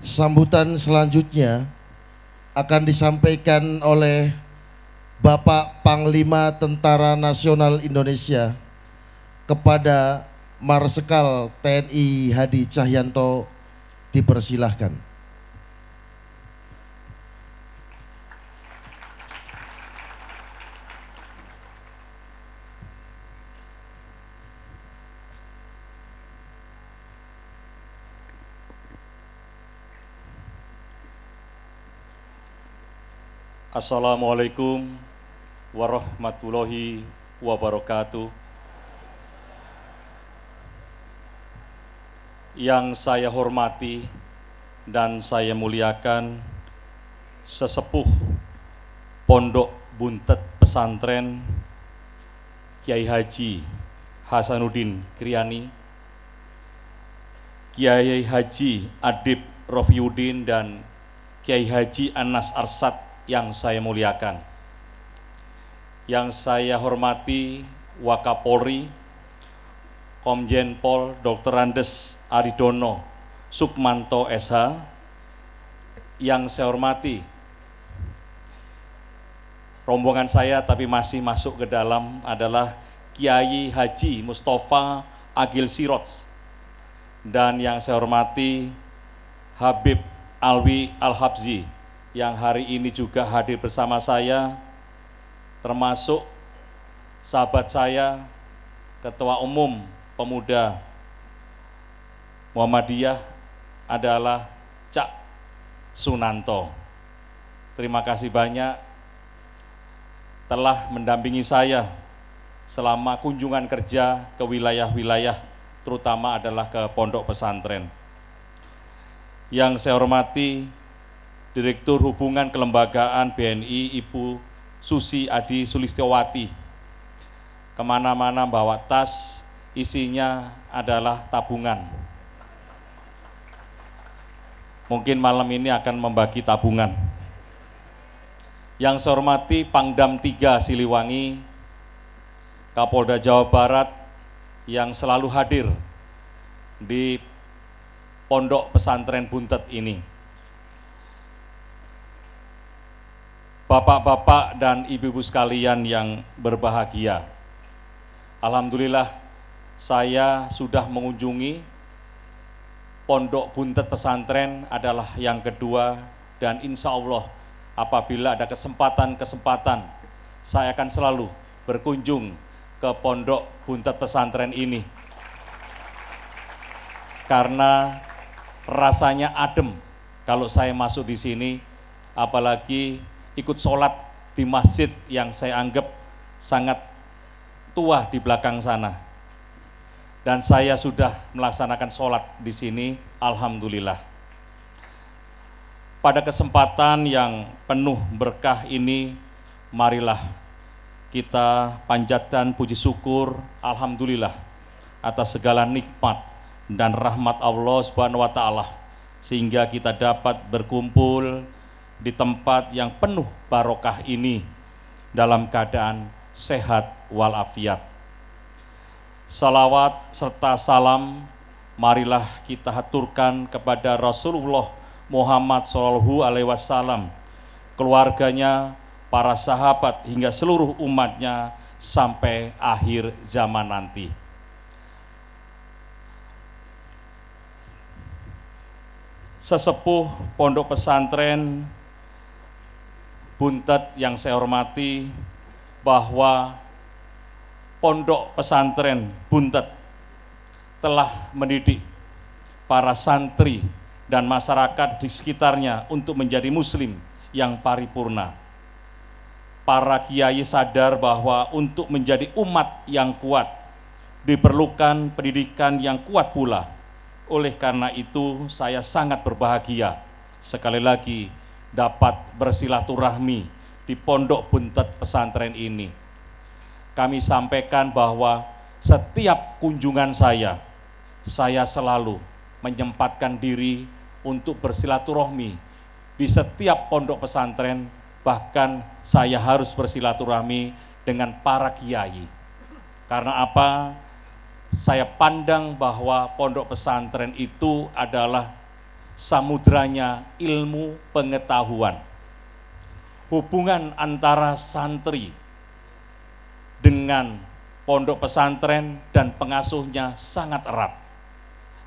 Sambutan selanjutnya akan disampaikan oleh Bapak Panglima Tentara Nasional Indonesia kepada Marsekal TNI Hadi Cahyanto dipersilahkan. Assalamualaikum warahmatullahi wabarakatuh. Yang saya hormati dan saya muliakan sesepuh Pondok Buntet Pesantren Kiai Haji Hasanuddin Kriani, Kiai Haji Adib Rofiuddin dan Kiai Haji Anas Arsad yang saya muliakan, yang saya hormati Wakapolri, Komjen Pol Dr. Andes Aridono Sukmanto SH, yang saya hormati rombongan saya tapi masih masuk ke dalam adalah Kiai Haji Mustafa Agil Sirots dan yang saya hormati Habib Alwi Al-Habzi yang hari ini juga hadir bersama saya, termasuk sahabat saya, Ketua Umum Pemuda Muhammadiyah adalah Cak Sunanto. Terima kasih banyak telah mendampingi saya selama kunjungan kerja ke wilayah-wilayah, terutama adalah ke pondok pesantren. Yang saya hormati Direktur Hubungan Kelembagaan BNI Ibu Susi Adi Sulistiyawati. Kemana-mana bawa tas, isinya adalah tabungan. Mungkin malam ini akan membagi tabungan. Yang saya hormati Pangdam 3 Siliwangi, Kapolda Jawa Barat yang selalu hadir di Pondok Pesantren Buntet ini. Bapak-bapak dan ibu-ibu sekalian yang berbahagia. Alhamdulillah saya sudah mengunjungi Pondok Buntet Pesantren adalah yang kedua dan insya Allah apabila ada kesempatan-kesempatan saya akan selalu berkunjung ke Pondok Buntet Pesantren ini karena rasanya adem kalau saya masuk di sini apalagi ikut sholat di masjid yang saya anggap sangat tua di belakang sana. Dan saya sudah melaksanakan sholat di sini, Alhamdulillah. Pada kesempatan yang penuh berkah ini, marilah kita panjatkan puji syukur, Alhamdulillah, atas segala nikmat dan rahmat Allah Subhanahu wa Ta'ala, sehingga kita dapat berkumpul di tempat yang penuh barokah ini dalam keadaan sehat walafiat. Salawat serta salam marilah kita haturkan kepada Rasulullah Muhammad Shallallahu Alaihi Wasallam, keluarganya, para sahabat hingga seluruh umatnya sampai akhir zaman nanti. Sesepuh Pondok Pesantren Buntet yang saya hormati bahwa Pondok Pesantren Buntet telah mendidik para santri dan masyarakat di sekitarnya untuk menjadi muslim yang paripurna. Para kiai sadar bahwa untuk menjadi umat yang kuat diperlukan pendidikan yang kuat pula. Oleh karena itu, saya sangat berbahagia sekali lagi dapat bersilaturahmi di Pondok Buntet Pesantren ini. Kami sampaikan bahwa setiap kunjungan saya, saya selalu menyempatkan diri untuk bersilaturahmi di setiap pondok pesantren, bahkan saya harus bersilaturahmi dengan para kiai. Karena apa? Saya pandang bahwa pondok pesantren itu adalah samudranya ilmu pengetahuan. Hubungan antara santri dengan pondok pesantren dan pengasuhnya sangat erat.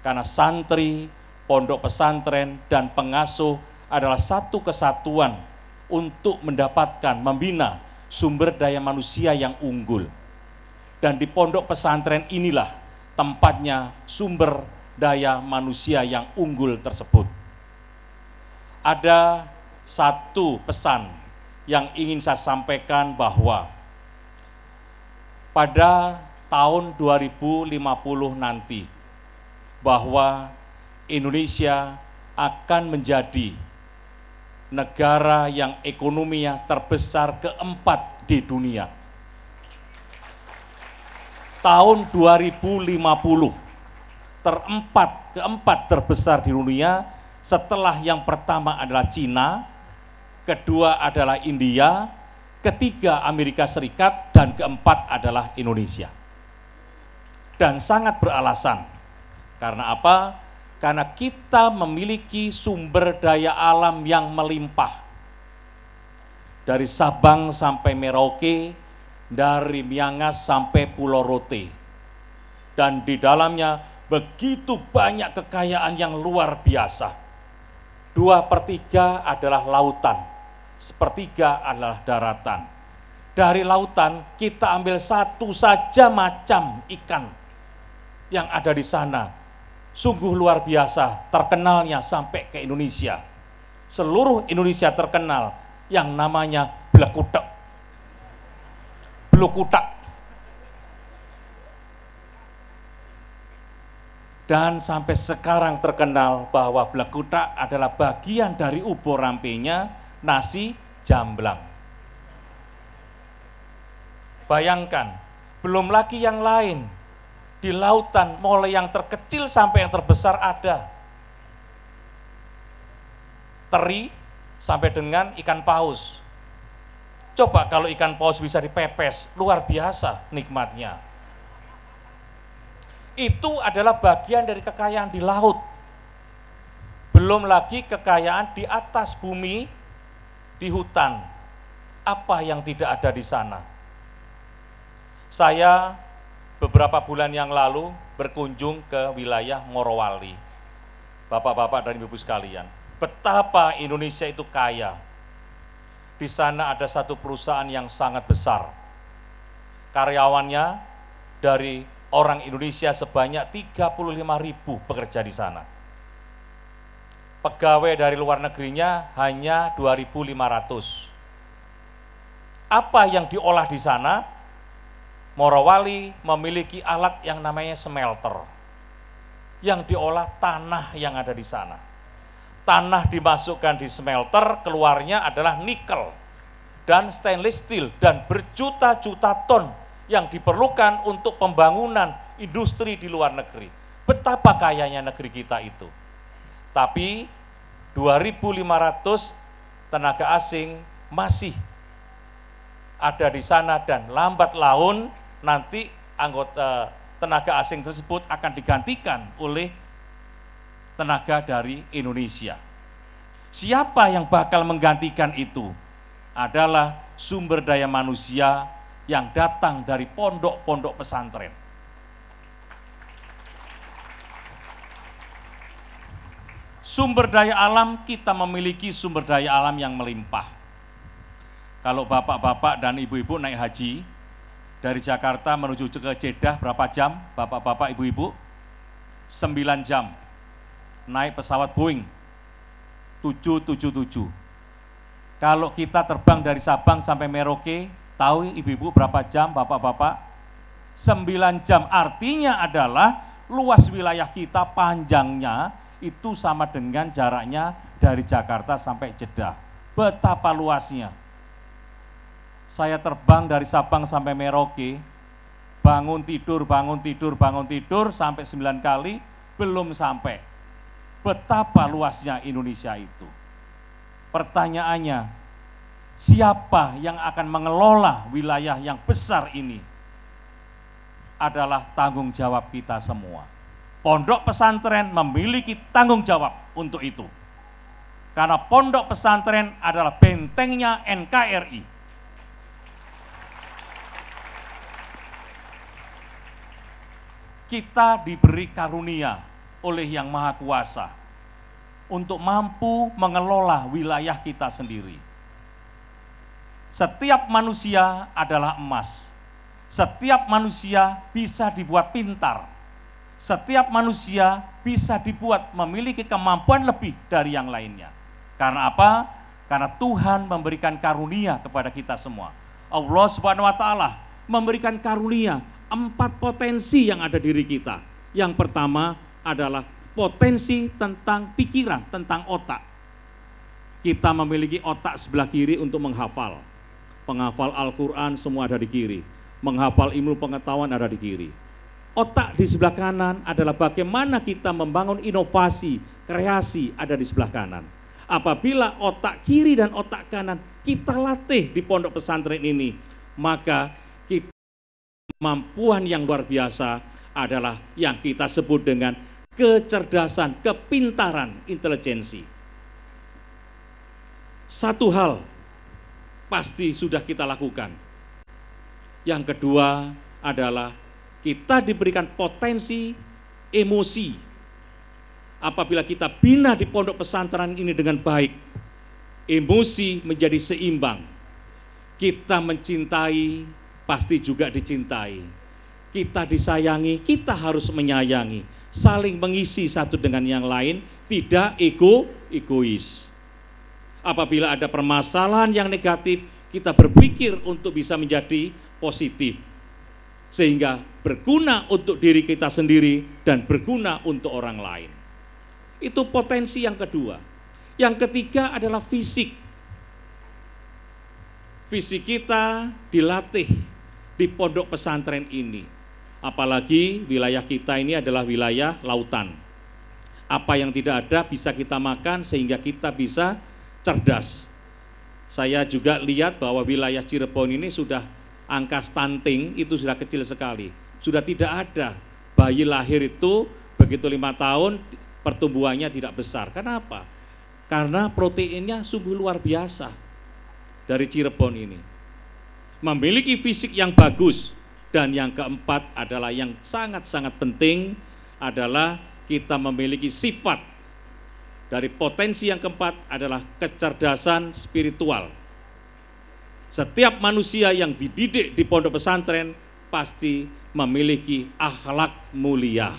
Karena santri, pondok pesantren, dan pengasuh adalah satu kesatuan untuk mendapatkan, membina sumber daya manusia yang unggul. Dan di pondok pesantren inilah tempatnya sumber daya manusia yang unggul tersebut. Ada satu pesan yang ingin saya sampaikan bahwa pada tahun 2050 nanti bahwa Indonesia akan menjadi negara yang ekonominya terbesar keempat di dunia. Tahun 2050 terempat, keempat terbesar di dunia setelah yang pertama adalah Cina, kedua adalah India, ketiga Amerika Serikat, dan keempat adalah Indonesia. Dan sangat beralasan. Karena apa? Karena kita memiliki sumber daya alam yang melimpah. Dari Sabang sampai Merauke, dari Miangas sampai Pulau Rote. Dan di dalamnya begitu banyak kekayaan yang luar biasa. Dua per tiga adalah lautan, sepertiga adalah daratan. Dari lautan kita ambil satu saja macam ikan yang ada di sana. Sungguh luar biasa terkenalnya sampai ke Indonesia. Seluruh Indonesia terkenal yang namanya blekutek. Blekutak dan sampai sekarang terkenal bahwa belekutak adalah bagian dari ubo rampenya nasi jamblang. Bayangkan, belum lagi yang lain. Di lautan mulai yang terkecil sampai yang terbesar ada. Teri sampai dengan ikan paus. Coba kalau ikan paus bisa dipepes, luar biasa nikmatnya itu adalah bagian dari kekayaan di laut. Belum lagi kekayaan di atas bumi, di hutan. Apa yang tidak ada di sana? Saya beberapa bulan yang lalu berkunjung ke wilayah Morowali. Bapak-bapak dan ibu ibu sekalian, betapa Indonesia itu kaya. Di sana ada satu perusahaan yang sangat besar. Karyawannya dari orang Indonesia sebanyak 35 ribu pekerja di sana. Pegawai dari luar negerinya hanya 2.500. Apa yang diolah di sana? Morowali memiliki alat yang namanya smelter. Yang diolah tanah yang ada di sana. Tanah dimasukkan di smelter, keluarnya adalah nikel dan stainless steel dan berjuta-juta ton yang diperlukan untuk pembangunan industri di luar negeri. Betapa kayanya negeri kita itu. Tapi 2.500 tenaga asing masih ada di sana dan lambat laun nanti anggota tenaga asing tersebut akan digantikan oleh tenaga dari Indonesia. Siapa yang bakal menggantikan itu? Adalah sumber daya manusia yang datang dari pondok-pondok pesantren. Sumber daya alam, kita memiliki sumber daya alam yang melimpah. Kalau bapak-bapak dan ibu-ibu naik haji, dari Jakarta menuju ke Jeddah berapa jam, bapak-bapak, ibu-ibu? sembilan jam. Naik pesawat Boeing 777. Kalau kita terbang dari Sabang sampai Merauke, Tahu ibu-ibu berapa jam, bapak-bapak? 9 jam. Artinya adalah luas wilayah kita panjangnya itu sama dengan jaraknya dari Jakarta sampai Jeddah. Betapa luasnya. Saya terbang dari Sabang sampai Merauke, bangun tidur, bangun tidur, bangun tidur sampai 9 kali, belum sampai. Betapa luasnya Indonesia itu. Pertanyaannya, siapa yang akan mengelola wilayah yang besar ini adalah tanggung jawab kita semua. Pondok pesantren memiliki tanggung jawab untuk itu. Karena pondok pesantren adalah bentengnya NKRI. kita diberi karunia oleh Yang Maha Kuasa untuk mampu mengelola wilayah kita sendiri. Setiap manusia adalah emas. Setiap manusia bisa dibuat pintar. Setiap manusia bisa dibuat memiliki kemampuan lebih dari yang lainnya. Karena apa? Karena Tuhan memberikan karunia kepada kita semua. Allah Subhanahu wa taala memberikan karunia empat potensi yang ada diri kita. Yang pertama adalah potensi tentang pikiran, tentang otak. Kita memiliki otak sebelah kiri untuk menghafal penghafal Al-Quran semua ada di kiri, menghafal ilmu pengetahuan ada di kiri. Otak di sebelah kanan adalah bagaimana kita membangun inovasi, kreasi ada di sebelah kanan. Apabila otak kiri dan otak kanan kita latih di pondok pesantren ini, maka kita kemampuan yang luar biasa adalah yang kita sebut dengan kecerdasan, kepintaran, intelijensi. Satu hal pasti sudah kita lakukan. Yang kedua adalah kita diberikan potensi emosi. Apabila kita bina di pondok pesantren ini dengan baik, emosi menjadi seimbang. Kita mencintai, pasti juga dicintai. Kita disayangi, kita harus menyayangi. Saling mengisi satu dengan yang lain, tidak ego egois. Apabila ada permasalahan yang negatif, kita berpikir untuk bisa menjadi positif. Sehingga berguna untuk diri kita sendiri dan berguna untuk orang lain. Itu potensi yang kedua. Yang ketiga adalah fisik. Fisik kita dilatih di pondok pesantren ini. Apalagi wilayah kita ini adalah wilayah lautan. Apa yang tidak ada bisa kita makan sehingga kita bisa cerdas. Saya juga lihat bahwa wilayah Cirebon ini sudah angka stunting itu sudah kecil sekali. Sudah tidak ada bayi lahir itu begitu lima tahun pertumbuhannya tidak besar. Kenapa? Karena proteinnya sungguh luar biasa dari Cirebon ini. Memiliki fisik yang bagus dan yang keempat adalah yang sangat-sangat penting adalah kita memiliki sifat dari potensi yang keempat adalah kecerdasan spiritual. Setiap manusia yang dididik di pondok pesantren pasti memiliki akhlak mulia.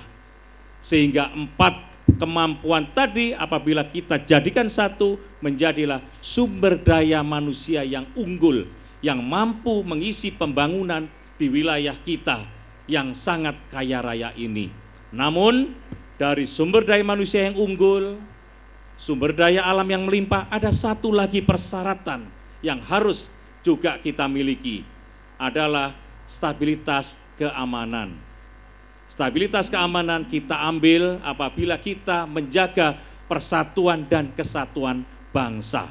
Sehingga empat kemampuan tadi apabila kita jadikan satu menjadilah sumber daya manusia yang unggul yang mampu mengisi pembangunan di wilayah kita yang sangat kaya raya ini. Namun dari sumber daya manusia yang unggul sumber daya alam yang melimpah, ada satu lagi persyaratan yang harus juga kita miliki adalah stabilitas keamanan. Stabilitas keamanan kita ambil apabila kita menjaga persatuan dan kesatuan bangsa.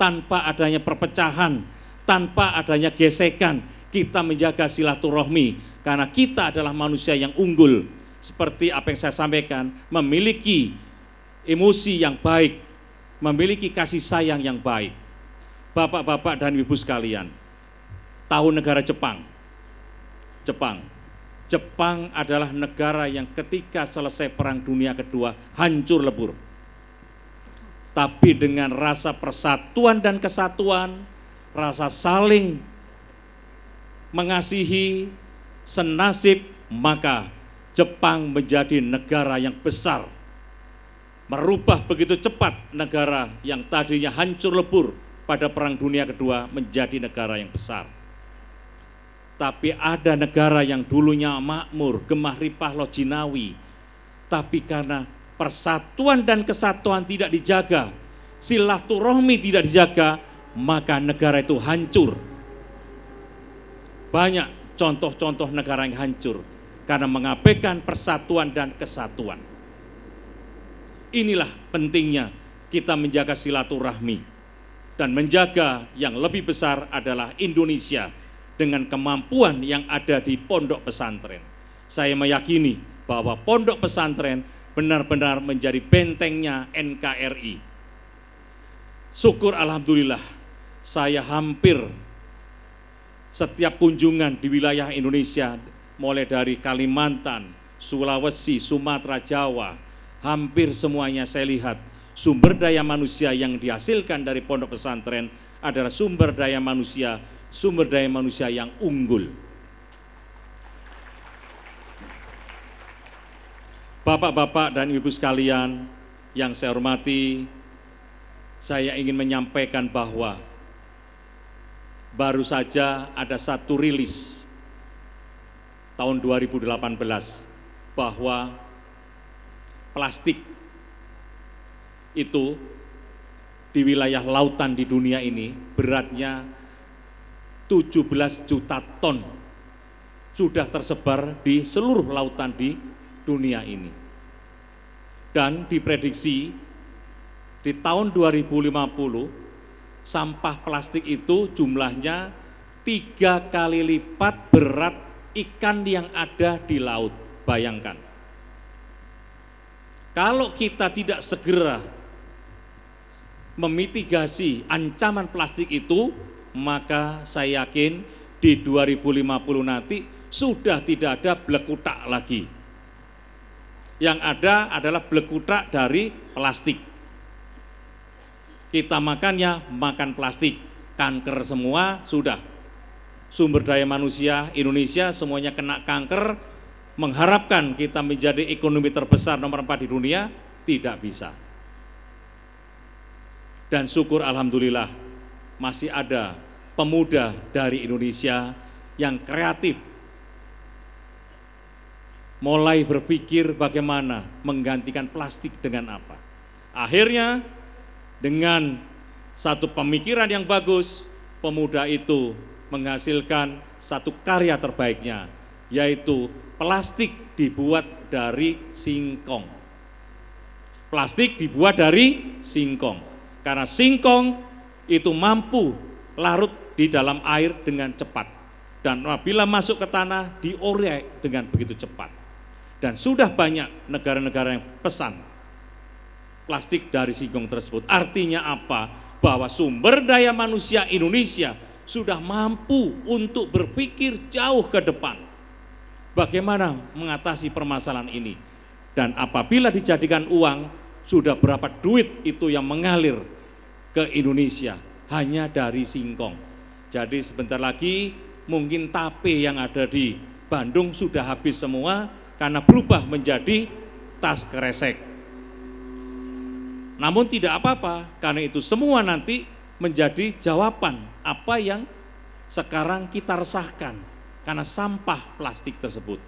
Tanpa adanya perpecahan, tanpa adanya gesekan, kita menjaga silaturahmi karena kita adalah manusia yang unggul. Seperti apa yang saya sampaikan, memiliki emosi yang baik, memiliki kasih sayang yang baik. Bapak-bapak dan ibu sekalian, tahu negara Jepang. Jepang. Jepang adalah negara yang ketika selesai Perang Dunia Kedua hancur lebur. Tapi dengan rasa persatuan dan kesatuan, rasa saling mengasihi senasib, maka Jepang menjadi negara yang besar merubah begitu cepat negara yang tadinya hancur lebur pada Perang Dunia Kedua menjadi negara yang besar. Tapi ada negara yang dulunya makmur, gemah ripah jinawi, tapi karena persatuan dan kesatuan tidak dijaga, silaturahmi tidak dijaga, maka negara itu hancur. Banyak contoh-contoh negara yang hancur karena mengabaikan persatuan dan kesatuan. Inilah pentingnya kita menjaga silaturahmi dan menjaga yang lebih besar adalah Indonesia dengan kemampuan yang ada di pondok pesantren. Saya meyakini bahwa pondok pesantren benar-benar menjadi bentengnya NKRI. Syukur alhamdulillah saya hampir setiap kunjungan di wilayah Indonesia mulai dari Kalimantan, Sulawesi, Sumatera, Jawa, hampir semuanya saya lihat sumber daya manusia yang dihasilkan dari pondok pesantren adalah sumber daya manusia, sumber daya manusia yang unggul. Bapak-bapak dan ibu sekalian yang saya hormati, saya ingin menyampaikan bahwa baru saja ada satu rilis tahun 2018 bahwa plastik itu di wilayah lautan di dunia ini beratnya 17 juta ton sudah tersebar di seluruh lautan di dunia ini. Dan diprediksi di tahun 2050 sampah plastik itu jumlahnya tiga kali lipat berat ikan yang ada di laut. Bayangkan kalau kita tidak segera memitigasi ancaman plastik itu, maka saya yakin di 2050 nanti sudah tidak ada blekutak lagi. Yang ada adalah blekutak dari plastik. Kita makannya makan plastik, kanker semua sudah. Sumber daya manusia Indonesia semuanya kena kanker, mengharapkan kita menjadi ekonomi terbesar nomor empat di dunia, tidak bisa. Dan syukur Alhamdulillah masih ada pemuda dari Indonesia yang kreatif mulai berpikir bagaimana menggantikan plastik dengan apa. Akhirnya dengan satu pemikiran yang bagus, pemuda itu menghasilkan satu karya terbaiknya, yaitu Plastik dibuat dari singkong. Plastik dibuat dari singkong. Karena singkong itu mampu larut di dalam air dengan cepat. Dan apabila masuk ke tanah, diorek dengan begitu cepat. Dan sudah banyak negara-negara yang pesan plastik dari singkong tersebut. Artinya apa? Bahwa sumber daya manusia Indonesia sudah mampu untuk berpikir jauh ke depan bagaimana mengatasi permasalahan ini. Dan apabila dijadikan uang, sudah berapa duit itu yang mengalir ke Indonesia hanya dari singkong. Jadi sebentar lagi mungkin tape yang ada di Bandung sudah habis semua karena berubah menjadi tas kresek. Namun tidak apa-apa karena itu semua nanti menjadi jawaban apa yang sekarang kita resahkan karena sampah plastik tersebut.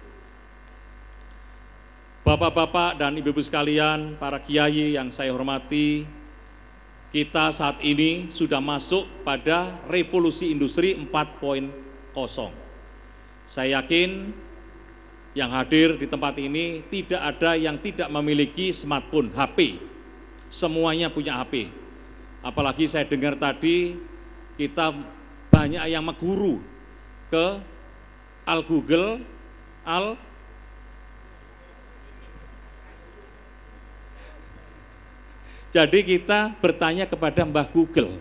Bapak-bapak dan ibu-ibu sekalian, para kiai yang saya hormati, kita saat ini sudah masuk pada revolusi industri 4.0. Saya yakin yang hadir di tempat ini tidak ada yang tidak memiliki smartphone HP. Semuanya punya HP. Apalagi saya dengar tadi kita banyak yang meguru ke al Google, al Jadi kita bertanya kepada Mbah Google.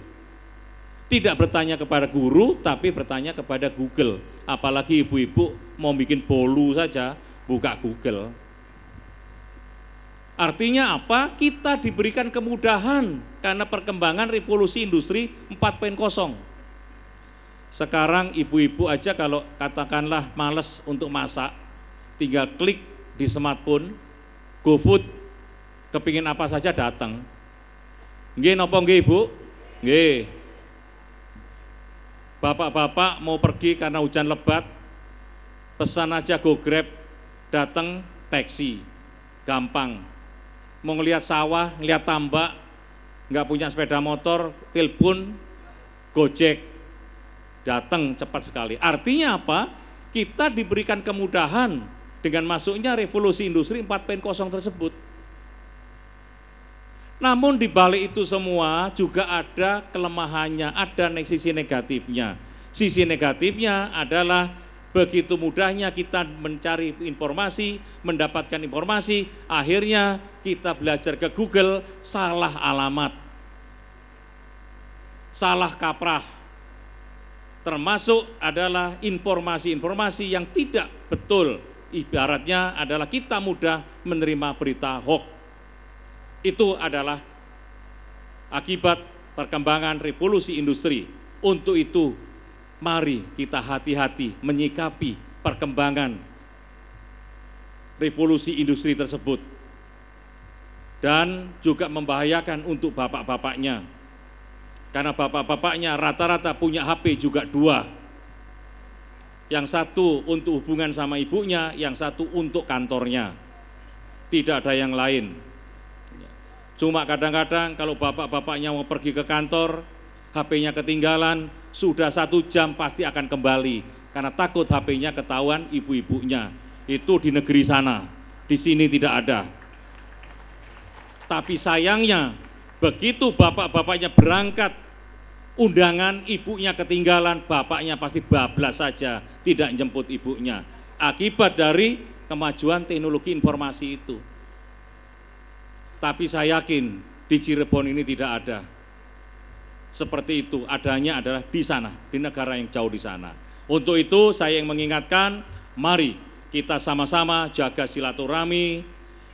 Tidak bertanya kepada guru, tapi bertanya kepada Google. Apalagi ibu-ibu mau bikin bolu saja, buka Google. Artinya apa? Kita diberikan kemudahan karena perkembangan revolusi industri sekarang ibu-ibu aja kalau katakanlah males untuk masak, tinggal klik di smartphone, GoFood, kepingin apa saja datang. Nggih nopo nggih Ibu? Nggih. Bapak-bapak mau pergi karena hujan lebat, pesan aja go grab datang taksi. Gampang. Mau ngelihat sawah, ngelihat tambak, nggak punya sepeda motor, telepon, Gojek datang cepat sekali. Artinya apa? Kita diberikan kemudahan dengan masuknya revolusi industri 4.0 tersebut. Namun di balik itu semua juga ada kelemahannya, ada sisi negatifnya. Sisi negatifnya adalah begitu mudahnya kita mencari informasi, mendapatkan informasi, akhirnya kita belajar ke Google salah alamat. Salah kaprah termasuk adalah informasi-informasi yang tidak betul. Ibaratnya adalah kita mudah menerima berita hoax. Itu adalah akibat perkembangan revolusi industri. Untuk itu, mari kita hati-hati menyikapi perkembangan revolusi industri tersebut dan juga membahayakan untuk bapak-bapaknya karena bapak-bapaknya rata-rata punya HP juga dua. Yang satu untuk hubungan sama ibunya, yang satu untuk kantornya. Tidak ada yang lain. Cuma kadang-kadang kalau bapak-bapaknya mau pergi ke kantor, HP-nya ketinggalan, sudah satu jam pasti akan kembali. Karena takut HP-nya ketahuan ibu-ibunya. Itu di negeri sana, di sini tidak ada. Tapi sayangnya, begitu bapak-bapaknya berangkat undangan ibunya ketinggalan, bapaknya pasti bablas saja, tidak jemput ibunya. Akibat dari kemajuan teknologi informasi itu. Tapi saya yakin di Cirebon ini tidak ada. Seperti itu, adanya adalah di sana, di negara yang jauh di sana. Untuk itu saya yang mengingatkan, mari kita sama-sama jaga silaturahmi,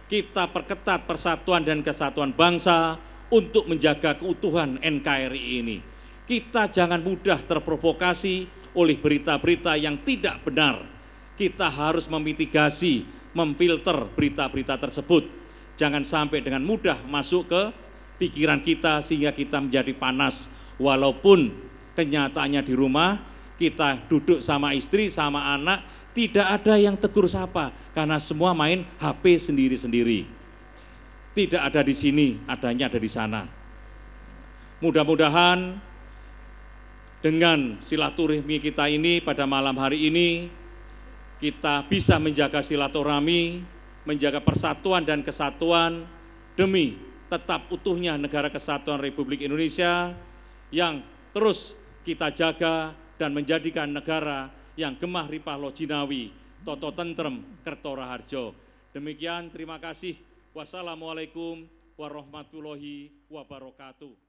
kita perketat persatuan dan kesatuan bangsa untuk menjaga keutuhan NKRI ini kita jangan mudah terprovokasi oleh berita-berita yang tidak benar. Kita harus memitigasi, memfilter berita-berita tersebut. Jangan sampai dengan mudah masuk ke pikiran kita sehingga kita menjadi panas. Walaupun kenyataannya di rumah, kita duduk sama istri, sama anak, tidak ada yang tegur sapa karena semua main HP sendiri-sendiri. Tidak ada di sini, adanya ada di sana. Mudah-mudahan dengan silaturahmi kita ini pada malam hari ini kita bisa menjaga silaturahmi, menjaga persatuan dan kesatuan demi tetap utuhnya negara kesatuan Republik Indonesia yang terus kita jaga dan menjadikan negara yang gemah ripah lojinawi, toto tentrem, kertora harjo. Demikian, terima kasih. Wassalamualaikum warahmatullahi wabarakatuh.